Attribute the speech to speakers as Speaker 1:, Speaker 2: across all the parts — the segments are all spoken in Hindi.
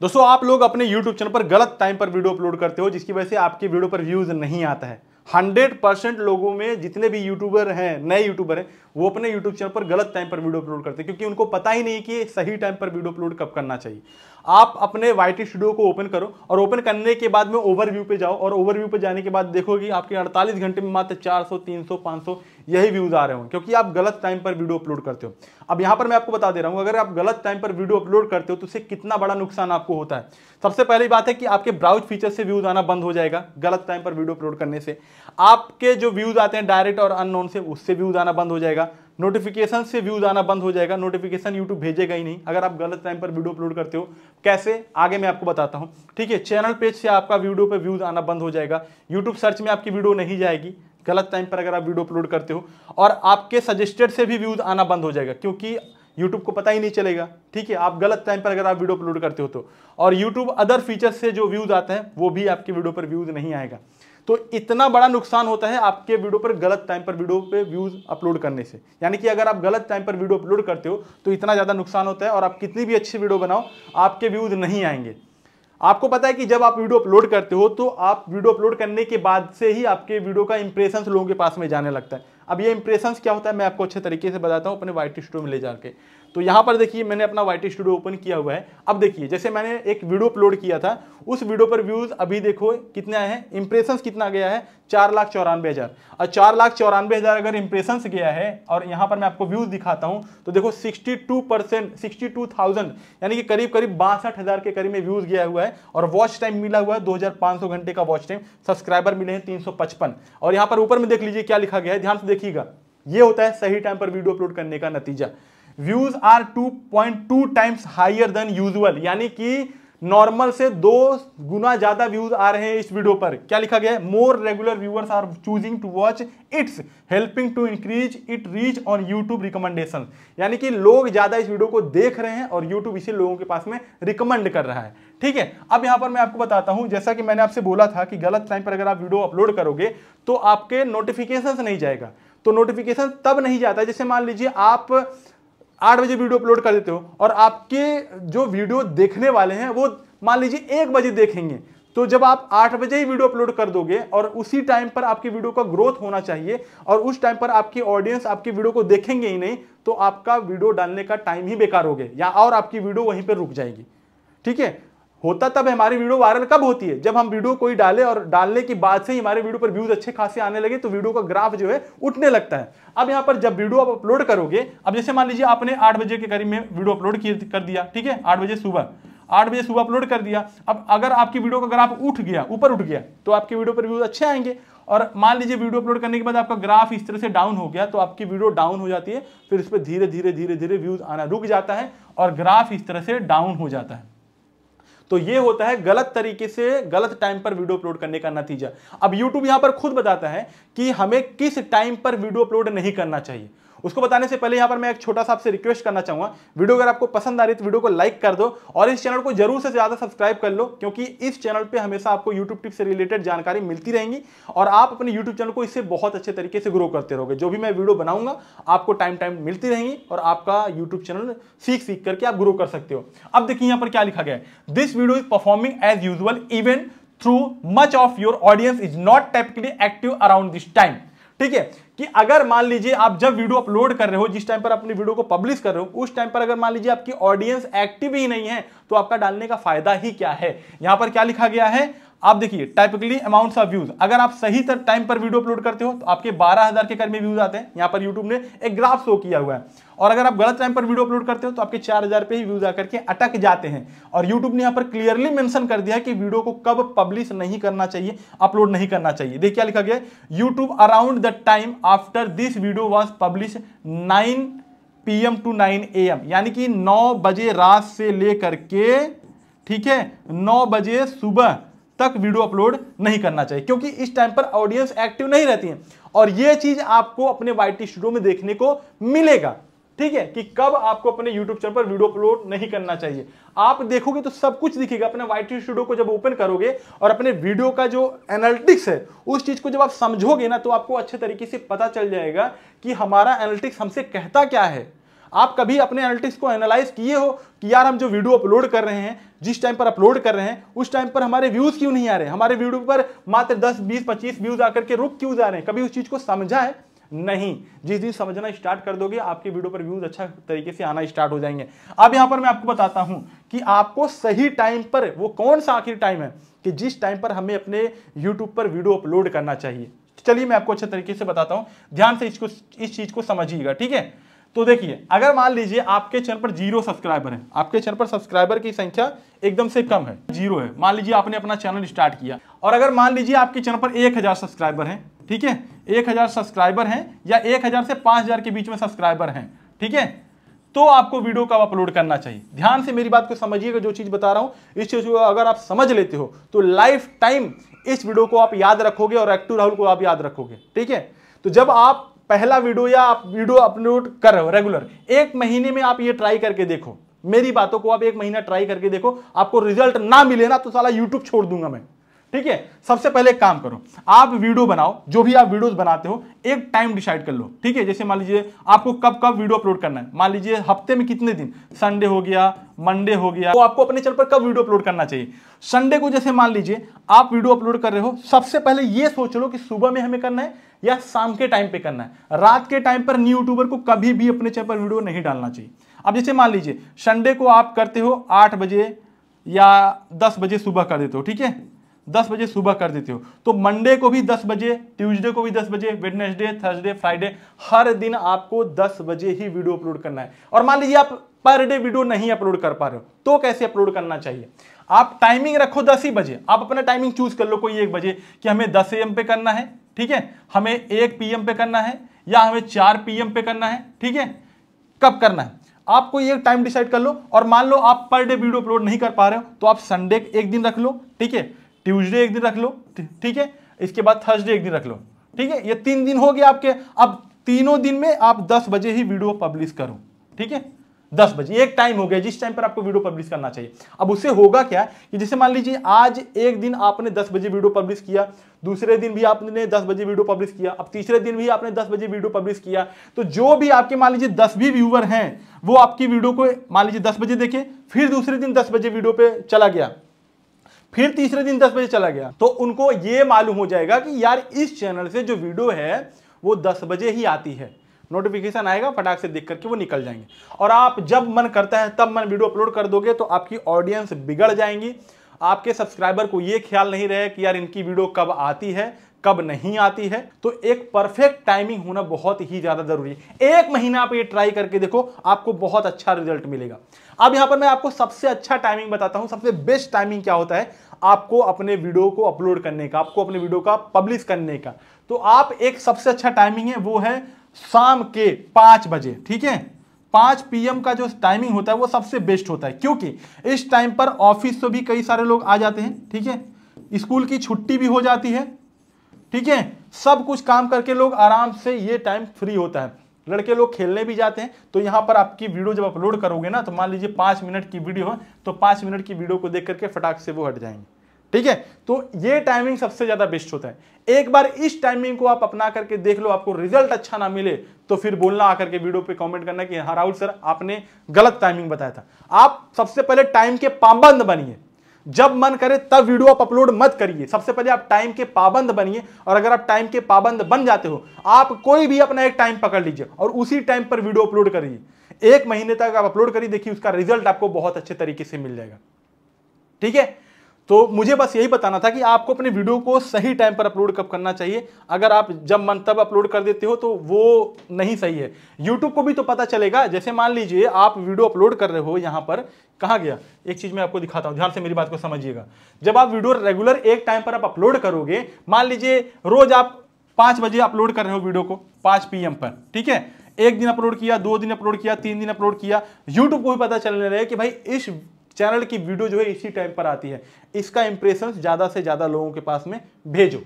Speaker 1: दोस्तों आप लोग अपने यूट्यूब चैनल पर गलत टाइम पर वीडियो अपलोड करते हो जिसकी वजह से आपकी वीडियो पर व्यूज़ नहीं आता है हंड्रेड परसेंट लोगों में जितने भी यूट्यूबर हैं नए यूट्यूबर हैं वो अपने यूट्यूब चैनल पर गलत टाइम पर वीडियो अपलोड करते हैं क्योंकि उनको पता ही नहीं कि सही टाइम पर वीडियो अपलोड कब करना चाहिए आप अपने वाई स्टूडियो को ओपन करो और ओपन करने के बाद में ओवरव्यू पे जाओ और ओवरव्यू पे जाने के बाद देखो कि आपके 48 घंटे में मात्र 400, 300, 500 यही व्यूज आ रहे होंगे क्योंकि आप गलत टाइम पर वीडियो अपलोड करते हो अब यहाँ पर मैं आपको बता दे रहा हूँ अगर आप गलत टाइम पर वीडियो अपलोड करते हो तो उससे कितना बड़ा नुकसान आपको होता है सबसे पहली बात है कि आपके ब्राउज फीचर से व्यूज आना बंद हो जाएगा गलत टाइम पर वीडियो अपलोड करने से आपके जो व्यूज आते हैं डायरेक्ट और अननोन से उससे व्यूज आना बंद हो जाएगा नोटिफिकेशन से व्यूज आना बंद हो जाएगा नोटिफिकेशन यूट्यूब भेजेगा ही नहीं अगर आप गलत टाइम पर वीडियो अपलोड करते हो कैसे आगे मैं आपको बताता हूँ ठीक है चैनल पेज से आपका वीडियो पर व्यूज आना बंद हो जाएगा यूट्यूब सर्च में आपकी वीडियो नहीं जाएगी गलत टाइम पर अगर आप वीडियो अपलोड करते हो और आपके सजेस्टेड से भी व्यूज आना बंद हो जाएगा क्योंकि यूट्यूब को पता ही नहीं चलेगा ठीक है आप गलत टाइम पर अगर आप वीडियो अपलोड करते हो तो और यूट्यूब अदर फीचर्स से जो व्यूज आते हैं वो भी आपके वीडियो पर व्यूज नहीं आएगा तो इतना बड़ा नुकसान होता है आपके वीडियो पर गलत टाइम पर वीडियो पे व्यूज अपलोड करने से यानी कि अगर आप गलत टाइम पर वीडियो अपलोड करते हो तो इतना ज़्यादा नुकसान होता है और आप कितनी भी अच्छी वीडियो बनाओ आपके व्यूज नहीं आएंगे आपको पता है कि जब आप वीडियो अपलोड करते हो तो आप वीडियो अपलोड करने के बाद से ही आपके वीडियो का इंप्रेशन लोगों के पास में जाने लगता है अब ये इंप्रेशन क्या होता है मैं आपको अच्छे तरीके से बताता हूँ अपने व्हाइट स्टोर में ले जाकर तो यहाँ पर देखिए मैंने अपना वाई स्टूडियो ओपन किया हुआ है अब देखिए जैसे मैंने एक वीडियो अपलोड किया था उस वीडियो पर व्यूज़ अभी देखो कितने आए हैं इंप्रेशंस कितना गया है चार लाख चौरानवे हज़ार और चार लाख चौरानवे हज़ार अगर इंप्रेशंस गया है और यहाँ पर मैं आपको व्यूज़ दिखाता हूँ तो देखो sixty two percent sixty two thousand यानी कि करीब करीब बासठ हज़ार के करीब में व्यूज़ गया हुआ है और वॉच टाइम मिला हुआ है दो हज़ार सौ घंटे का वॉच टाइम सब्सक्राइबर मिले हैं तीन सौ पचपन और यहाँ पर ऊपर में देख लीजिए क्या लिखा गया है ध्यान से देखिएगा ये होता है सही टाइम पर वीडियो अपलोड करने का नतीजा views are two point two times higher than usual यानी कि नॉर्मल से दो गुना ज्यादा व्यूज आ रहे हैं इस वीडियो पर क्या लिखा गया है more regular viewers are choosing to watch it's helping to increase it reach on YouTube recommendation यानी कि लोग ज्यादा इस वीडियो को देख रहे हैं और यूट्यूब इसे लोगों के पास में रिकमेंड कर रहा है ठीक है अब यहां पर मैं आपको बताता हूं जैसा कि मैंने आपसे बोला था कि गलत टाइम पर अगर आप वीडियो अपलोड करोगे तो आपके नोटिफिकेशन नहीं जाएगा तो नोटिफिकेशन तब नहीं जाता जैसे मान लीजिए आप आठ बजे वीडियो अपलोड कर देते हो और आपके जो वीडियो देखने वाले हैं वो मान लीजिए एक बजे देखेंगे तो जब आप आठ बजे ही वीडियो अपलोड कर दोगे और उसी टाइम पर आपकी वीडियो का ग्रोथ होना चाहिए और उस टाइम पर आपकी ऑडियंस आपकी वीडियो को देखेंगे ही नहीं तो आपका वीडियो डालने का टाइम ही बेकार हो गया या और आपकी वीडियो वहीं पर रुक जाएगी ठीक है होता तब हमारी वीडियो वायरल कब होती है जब हम वीडियो कोई डाले और डालने की बाद से ही हमारे वीडियो पर व्यूज अच्छे खासे आने लगे तो वीडियो का ग्राफ जो है उठने लगता है अब यहाँ पर जब वीडियो आप अपलोड करोगे अब जैसे मान लीजिए आपने आठ बजे के करीब में वीडियो अपलोड कर दिया ठीक है आठ बजे सुबह आठ बजे सुबह अपलोड कर दिया अब अगर आपकी वीडियो का ग्राफ उठ गया ऊपर उठ गया तो आपकी वीडियो पर व्यूज अच्छे आएंगे और मान लीजिए वीडियो अपलोड करने के बाद आपका ग्राफ इस तरह से डाउन हो गया तो आपकी वीडियो डाउन हो जाती है फिर इस पर धीरे धीरे धीरे धीरे व्यूज आना रुक जाता है और ग्राफ इस तरह से डाउन हो जाता है तो ये होता है गलत तरीके से गलत टाइम पर वीडियो अपलोड करने का नतीजा अब यूट्यूब यहां पर खुद बताता है कि हमें किस टाइम पर वीडियो अपलोड नहीं करना चाहिए उसको बताने से पहले यहाँ पर मैं एक छोटा सा आपसे रिक्वेस्ट करना चाहूँगा वीडियो अगर आपको पसंद आ रही तो वीडियो को लाइक कर दो और इस चैनल को जरूर से ज़्यादा सब्सक्राइब कर लो क्योंकि इस चैनल पर हमेशा आपको यूट्यूब टिप से रिलेटेड जानकारी मिलती रहेंगी और आप अपने यूट्यूब चैनल को इससे बहुत अच्छे तरीके से ग्रो करते रहोगे जो भी मैं वीडियो बनाऊंगा आपको टाइम टाइम मिलती रहेंगी और आपका यूट्यूब चैनल सीख सीख करके आप ग्रो कर सकते हो अब देखिए यहाँ पर क्या लिखा गया है this video is performing as usual even though much of your audience is not typically active around this time ठीक है कि अगर मान लीजिए आप जब वीडियो अपलोड कर रहे हो जिस टाइम पर अपनी वीडियो को पब्लिश कर रहे हो उस टाइम पर अगर मान लीजिए आपकी ऑडियंस एक्टिव ही नहीं है तो आपका डालने का फायदा ही क्या है यहां पर क्या लिखा गया है आप देखिए टाइपिकली अमाउंट्स ऑफ व्यूज अगर आप सही टाइम पर वीडियो अपलोड करते हो तो आपके 12000 के करीब व्यूज आते हैं यहाँ पर यूट्यूब ने एक ग्राफ शो किया हुआ है और अगर आप गलत टाइम पर वीडियो अपलोड करते हो तो आपके 4000 पे ही व्यूज आकर के अटक जाते हैं और यूट्यूब ने यहाँ पर क्लियरली मेंशन कर दिया है कि वीडियो को कब पब्लिश नहीं करना चाहिए अपलोड नहीं करना चाहिए देखिए क्या लिखा गया YouTube around the time after this video was publish nine P to nine A यानी कि नौ बजे रात से लेकर के ठीक है नौ बजे सुबह तक वीडियो अपलोड नहीं करना चाहिए क्योंकि इस टाइम पर ऑडियंस एक्टिव नहीं रहती है और यह चीज आपको अपने वाई स्टूडियो में देखने को मिलेगा ठीक है कि कब आपको अपने YouTube चैनल पर वीडियो अपलोड नहीं करना चाहिए आप देखोगे तो सब कुछ दिखेगा अपने वाई स्टूडियो को जब ओपन करोगे और अपने वीडियो का जो एनालिटिक्स है उस चीज को जब आप समझोगे ना तो आपको अच्छे तरीके से पता चल जाएगा कि हमारा एनालिटिक्स हमसे कहता क्या है आप कभी अपने एनालिटिक्स को एनालाइज किए हो कि यार हम जो वीडियो अपलोड कर रहे हैं जिस टाइम पर अपलोड कर रहे हैं उस टाइम पर हमारे व्यूज क्यों नहीं आ रहे हमारे वीडियो पर मात्र दस बीस पच्चीस व्यूज आकर के रुक क्यों जा रहे हैं कभी उस चीज को समझा है नहीं जिस दिन समझना स्टार्ट कर दोगे आपके वीडियो पर व्यूज अच्छा तरीके से आना स्टार्ट हो जाएंगे अब यहां पर मैं आपको बताता हूं कि आपको सही टाइम पर वो कौन सा आखिर टाइम है कि जिस टाइम पर हमें अपने यूट्यूब पर वीडियो अपलोड करना चाहिए चलिए मैं आपको अच्छे तरीके से बताता हूं ध्यान से इसको इस चीज को समझिएगा ठीक है तो देखिए अगर मान लीजिए आपके चैनल पर जीरो सब्सक्राइबर है आपके चैनल पर सब्सक्राइबर की संख्या एकदम से कम है जीरो है मान लीजिए आपने अपना चैनल स्टार्ट किया और अगर मान लीजिए आपके चैनल पर एक हजार सब्सक्राइबर हैं ठीक है एक हजार सब्सक्राइबर हैं या एक हजार से पांच हजार के बीच में सब्सक्राइबर हैं ठीक है तो आपको वीडियो कब अपलोड करना चाहिए ध्यान से मेरी बात को समझिएगा जो चीज बता रहा हूं इस चीज को अगर आप समझ लेते हो तो लाइफ टाइम इस वीडियो को आप याद रखोगे और एक्टू राहुल को आप याद रखोगे ठीक है तो जब आप पहला वीडियो या आप वीडियो अपलोड कर रहे हो रेगुलर एक महीने में आप ये ट्राई करके देखो मेरी बातों को आप एक महीना ट्राई करके देखो आपको रिजल्ट ना मिले ना तो साला यूट्यूब छोड़ दूंगा मैं ठीक है सबसे पहले एक काम करो आप वीडियो बनाओ जो भी आप वीडियोस बनाते हो एक टाइम डिसाइड कर लो ठीक है जैसे मान लीजिए आपको कब कब वीडियो अपलोड करना है मान लीजिए हफ्ते में कितने दिन संडे हो गया मंडे हो गया तो आपको अपने चैनल पर कब वीडियो अपलोड करना चाहिए संडे को जैसे मान लीजिए आप वीडियो अपलोड कर रहे हो सबसे पहले यह सोच लो कि सुबह में हमें करना है या शाम के टाइम पे करना है रात के टाइम पर न्यू यूट्यूबर को कभी भी अपने चैनल पर वीडियो नहीं डालना चाहिए अब जैसे मान लीजिए संडे को आप करते हो आठ बजे या दस बजे सुबह कर देते हो ठीक है दस बजे सुबह कर देते हो तो मंडे को भी दस बजे ट्यूसडे को भी दस बजे वेडनेसडे थर्सडे फ्राइडे हर दिन आपको दस बजे ही वीडियो अपलोड करना है और मान लीजिए आप पर डे वीडियो नहीं अपलोड कर पा रहे हो तो कैसे अपलोड करना चाहिए आप टाइमिंग रखो दस ही बजे आप अपना टाइमिंग चूज कर लो कोई एक बजे कि हमें दस ए पे करना है ठीक है हमें एक पी पे करना है या हमें चार पी पे करना है ठीक है कब करना है आपको एक टाइम डिसाइड कर लो और मान लो आप पर डे वीडियो अपलोड नहीं कर पा रहे हो तो आप संडे एक दिन रख लो ठीक है ट्यूजडे एक दिन रख लो ठीक है इसके बाद थर्सडे एक दिन रख लो ठीक है ये तीन दिन हो गए आपके अब तीनों दिन में आप दस बजे ही वीडियो पब्लिश करो ठीक है दस बजे एक टाइम हो गया जिस टाइम पर आपको वीडियो पब्लिश करना चाहिए अब उससे होगा क्या कि जैसे मान लीजिए आज एक दिन आपने दस बजे वीडियो पब्लिश किया दूसरे दिन भी आपने दस बजे वीडियो पब्लिश किया अब तीसरे दिन भी आपने दस बजे वीडियो पब्लिश किया तो जो भी आपके मान लीजिए दस भी व्यूवर हैं वो आपकी वीडियो को मान लीजिए दस बजे देखे फिर दूसरे दिन दस बजे वीडियो पर चला गया फिर तीसरे दिन दस बजे चला गया तो उनको ये मालूम हो जाएगा कि यार इस चैनल से जो वीडियो है वो दस बजे ही आती है नोटिफिकेशन आएगा फटाक से देख करके वो निकल जाएंगे और आप जब मन करता है तब मन वीडियो अपलोड कर दोगे तो आपकी ऑडियंस बिगड़ जाएंगी आपके सब्सक्राइबर को ये ख्याल नहीं रहे कि यार इनकी वीडियो कब आती है कब नहीं आती है तो एक परफेक्ट टाइमिंग होना बहुत ही ज़्यादा ज़रूरी है एक महीना आप ये ट्राई करके देखो आपको बहुत अच्छा रिजल्ट मिलेगा अब यहां पर मैं आपको सबसे अच्छा टाइमिंग बताता हूं सबसे बेस्ट टाइमिंग क्या होता है आपको अपने वीडियो को अपलोड करने का आपको अपने वीडियो का पब्लिश करने का तो आप एक सबसे अच्छा टाइमिंग है वो है शाम के पांच बजे ठीक है पाँच पीएम का जो टाइमिंग होता है वो सबसे बेस्ट होता है क्योंकि इस टाइम पर ऑफिस से भी कई सारे लोग आ जाते हैं ठीक है स्कूल की छुट्टी भी हो जाती है ठीक है सब कुछ काम करके लोग आराम से ये टाइम फ्री होता है लड़के लोग खेलने भी जाते हैं तो यहाँ पर आपकी वीडियो जब अपलोड करोगे ना तो मान लीजिए पाँच मिनट की वीडियो है तो पाँच मिनट की वीडियो को देख करके फटाक से वो हट जाएंगे ठीक है तो ये टाइमिंग सबसे ज़्यादा बेस्ट होता है एक बार इस टाइमिंग को आप अपना करके देख लो आपको रिजल्ट अच्छा ना मिले तो फिर बोलना आकर के वीडियो पे कमेंट करना कि हाँ राहुल सर आपने गलत टाइमिंग बताया था आप सबसे पहले टाइम के पाबंद बनिए जब मन करे तब वीडियो आप अपलोड मत करिए सबसे पहले आप टाइम के पाबंद बनिए और अगर आप टाइम के पाबंद बन जाते हो आप कोई भी अपना एक टाइम पकड़ लीजिए और उसी टाइम पर वीडियो अपलोड करिए एक महीने तक आप अपलोड करिए देखिए उसका रिजल्ट आपको बहुत अच्छे तरीके से मिल जाएगा ठीक है तो मुझे बस यही बताना था कि आपको अपने वीडियो को सही टाइम पर अपलोड कब करना चाहिए अगर आप जब मन तब अपलोड कर देते हो तो वो नहीं सही है यूट्यूब को भी तो पता चलेगा जैसे मान लीजिए आप वीडियो अपलोड कर रहे हो यहाँ पर कहाँ गया एक चीज़ मैं आपको दिखाता हूँ ध्यान से मेरी बात को समझिएगा जब आप वीडियो रेगुलर एक टाइम पर आप अपलोड करोगे मान लीजिए रोज आप पाँच बजे अपलोड कर रहे हो वीडियो को पाँच पी पर ठीक है एक दिन अपलोड किया दो दिन अपलोड किया तीन दिन अपलोड किया यूट्यूब को भी पता चलने लगे कि भाई इस चैनल की वीडियो जो है इसी टाइम पर आती है इसका इंप्रेशन ज़्यादा से ज़्यादा लोगों के पास में भेजो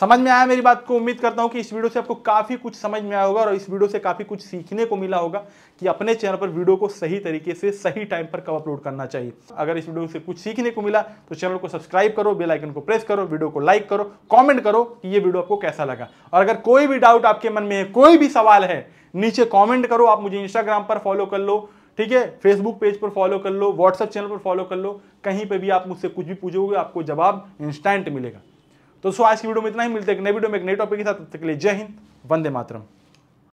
Speaker 1: समझ में आया मेरी बात को उम्मीद करता हूं कि इस वीडियो से आपको काफ़ी कुछ समझ में आया होगा और इस वीडियो से काफ़ी कुछ सीखने को मिला होगा कि अपने चैनल पर वीडियो को सही तरीके से सही टाइम पर कब अपलोड करना चाहिए अगर इस वीडियो से कुछ सीखने को मिला तो चैनल को सब्सक्राइब करो बेल आइकन को प्रेस करो वीडियो को लाइक करो कॉमेंट करो कि ये वीडियो आपको कैसा लगा और अगर कोई भी डाउट आपके मन में है कोई भी सवाल है नीचे कॉमेंट करो आप मुझे इंस्टाग्राम पर फॉलो कर लो ठीक है फेसबुक पेज पर फॉलो कर लो व्हाट्सएप चैनल पर फॉलो कर लो कहीं पर भी आप मुझसे कुछ भी पूछोगे आपको जवाब इंस्टेंट मिलेगा तो सो आज की वीडियो में इतना ही मिलते हैं नए वीडियो में एक नए टॉपिक के साथ तब तक के लिए जय हिंद वंदे मातरम